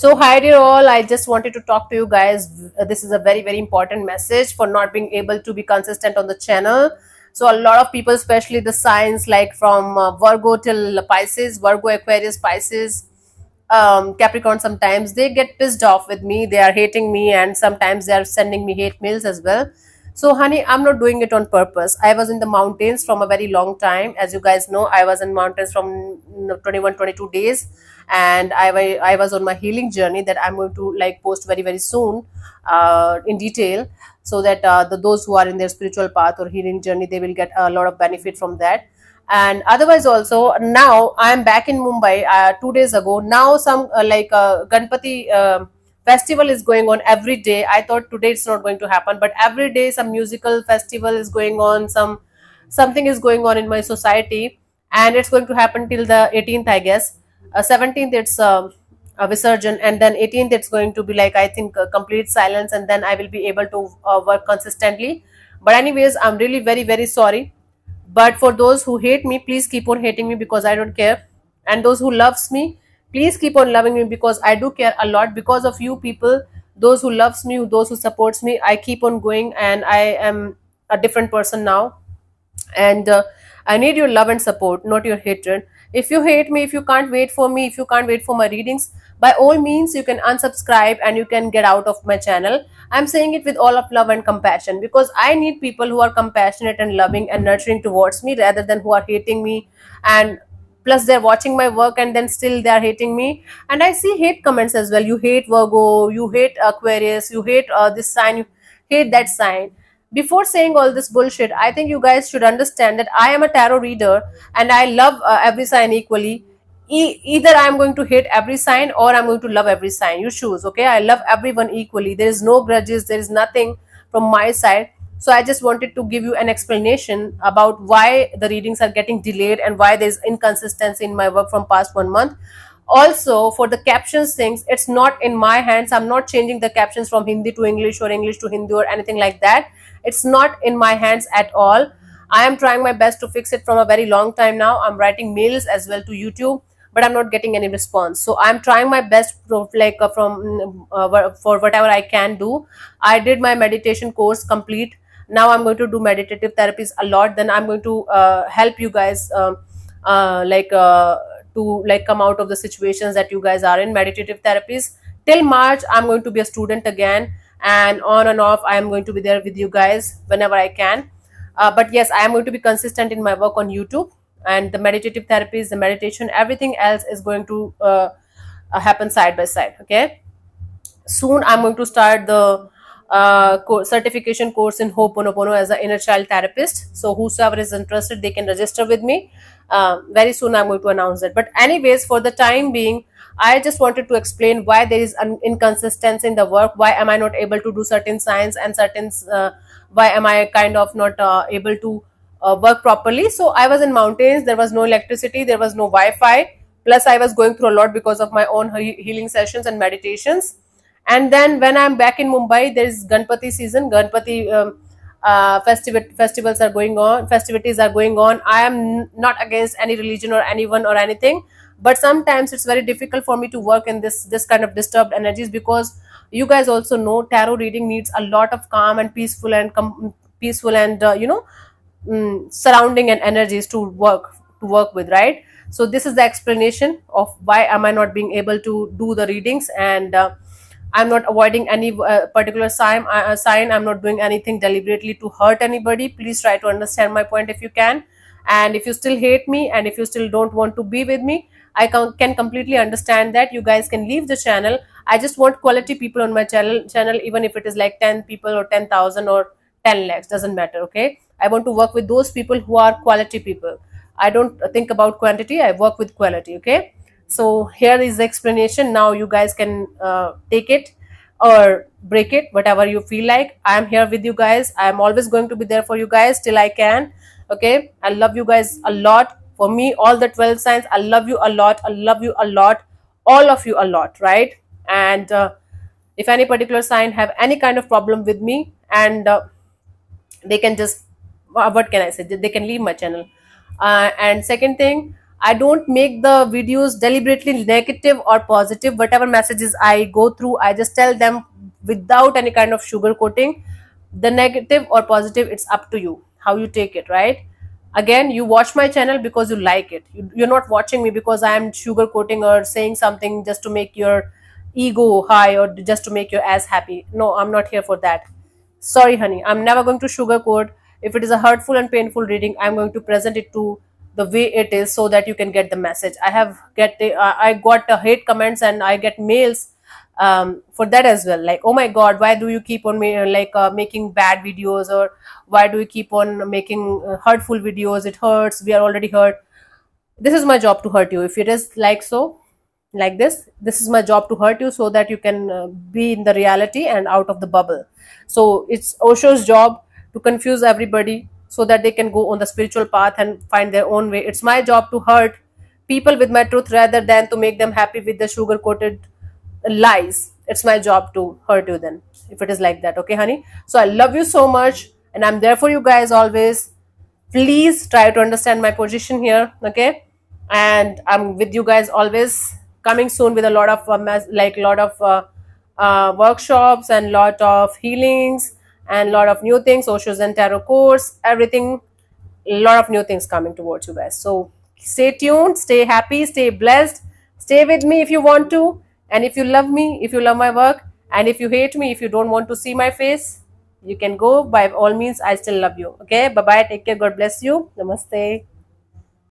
So hi dear all, I just wanted to talk to you guys. This is a very very important message for not being able to be consistent on the channel. So a lot of people, especially the signs like from uh, Virgo till Pisces, Virgo, Aquarius, Pisces, um, Capricorn sometimes they get pissed off with me. They are hating me and sometimes they are sending me hate mails as well. So honey, I'm not doing it on purpose. I was in the mountains from a very long time. As you guys know, I was in mountains from 21, 22 days and I, I was on my healing journey that I'm going to like post very very soon uh, in detail so that uh, the, those who are in their spiritual path or healing journey they will get a lot of benefit from that and otherwise also now I am back in Mumbai uh, two days ago now some uh, like uh, Ganpati um, festival is going on every day I thought today it's not going to happen but every day some musical festival is going on some something is going on in my society and it's going to happen till the 18th I guess uh, 17th it's um, a visurgin and then 18th it's going to be like i think complete silence and then i will be able to uh, work consistently but anyways i'm really very very sorry but for those who hate me please keep on hating me because i don't care and those who loves me please keep on loving me because i do care a lot because of you people those who loves me those who supports me i keep on going and i am a different person now and uh, i need your love and support not your hatred if you hate me, if you can't wait for me, if you can't wait for my readings, by all means, you can unsubscribe and you can get out of my channel. I'm saying it with all of love and compassion because I need people who are compassionate and loving and nurturing towards me rather than who are hating me and plus they're watching my work and then still they're hating me and i see hate comments as well you hate virgo you hate aquarius you hate uh, this sign you hate that sign before saying all this bullshit, I think you guys should understand that I am a tarot reader and I love uh, every sign equally. E- either I am going to hate every sign or I'm going to love every sign. You choose, okay? I love everyone equally. There is no grudges, there is nothing from my side. So I just wanted to give you an explanation about why the readings are getting delayed and why there's inconsistency in my work from past one month also for the captions things it's not in my hands i'm not changing the captions from hindi to english or english to hindi or anything like that it's not in my hands at all i am trying my best to fix it from a very long time now i'm writing mails as well to youtube but i'm not getting any response so i'm trying my best like uh, from uh, for whatever i can do i did my meditation course complete now i'm going to do meditative therapies a lot then i'm going to uh, help you guys um, uh, like uh, to like come out of the situations that you guys are in meditative therapies till march i'm going to be a student again and on and off i am going to be there with you guys whenever i can uh, but yes i am going to be consistent in my work on youtube and the meditative therapies the meditation everything else is going to uh, happen side by side okay soon i'm going to start the co certification course in Ho'oponopono as an inner child therapist. So whosoever is interested, they can register with me. Uh, very soon I'm going to announce it. But anyways, for the time being, I just wanted to explain why there is an inconsistency in the work. Why am I not able to do certain science and certain, uh, why am I kind of not uh, able to uh, work properly. So I was in mountains, there was no electricity, there was no Wi-Fi. Plus I was going through a lot because of my own healing sessions and meditations. And then when I'm back in Mumbai, there is Ganpati season. Ganpati um, uh, festivals are going on. Festivities are going on. I am not against any religion or anyone or anything, but sometimes it's very difficult for me to work in this this kind of disturbed energies because you guys also know tarot reading needs a lot of calm and peaceful and com- peaceful and uh, you know mm, surrounding and energies to work to work with, right? So this is the explanation of why am I not being able to do the readings and. Uh, i'm not avoiding any uh, particular sign uh, uh, sign i'm not doing anything deliberately to hurt anybody please try to understand my point if you can and if you still hate me and if you still don't want to be with me i can completely understand that you guys can leave the channel i just want quality people on my channel channel even if it is like 10 people or 10000 or 10 lakhs doesn't matter okay i want to work with those people who are quality people i don't think about quantity i work with quality okay so here is the explanation now you guys can uh, take it or break it whatever you feel like i am here with you guys i am always going to be there for you guys till i can okay i love you guys a lot for me all the 12 signs i love you a lot i love you a lot all of you a lot right and uh, if any particular sign have any kind of problem with me and uh, they can just what can i say they can leave my channel uh, and second thing I don't make the videos deliberately negative or positive. Whatever messages I go through, I just tell them without any kind of sugar coating. The negative or positive, it's up to you how you take it, right? Again, you watch my channel because you like it. You, are not watching me because I am sugar coating or saying something just to make your ego high or just to make your ass happy. No, I'm not here for that. Sorry, honey. I'm never going to sugarcoat. If it is a hurtful and painful reading, I'm going to present it to the way it is so that you can get the message i have get uh, i got uh, hate comments and i get mails um, for that as well like oh my god why do you keep on me like uh, making bad videos or why do you keep on making uh, hurtful videos it hurts we are already hurt this is my job to hurt you if it is like so like this this is my job to hurt you so that you can uh, be in the reality and out of the bubble so it's osho's job to confuse everybody so that they can go on the spiritual path and find their own way. It's my job to hurt people with my truth rather than to make them happy with the sugar coated lies. It's my job to hurt you then, if it is like that. Okay, honey? So I love you so much and I'm there for you guys always. Please try to understand my position here. Okay? And I'm with you guys always coming soon with a lot of uh, like lot of uh, uh, workshops and lot of healings and a lot of new things, Osho's and Tarot course, everything, a lot of new things coming towards you guys. So stay tuned, stay happy, stay blessed, stay with me if you want to. And if you love me, if you love my work, and if you hate me, if you don't want to see my face, you can go. By all means, I still love you. Okay, bye bye. Take care. God bless you. Namaste.